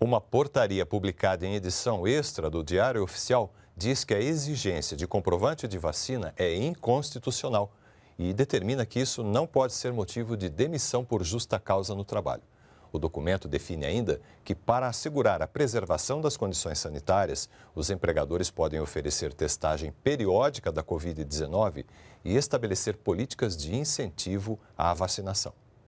Uma portaria publicada em edição extra do Diário Oficial diz que a exigência de comprovante de vacina é inconstitucional e determina que isso não pode ser motivo de demissão por justa causa no trabalho. O documento define ainda que, para assegurar a preservação das condições sanitárias, os empregadores podem oferecer testagem periódica da Covid-19 e estabelecer políticas de incentivo à vacinação.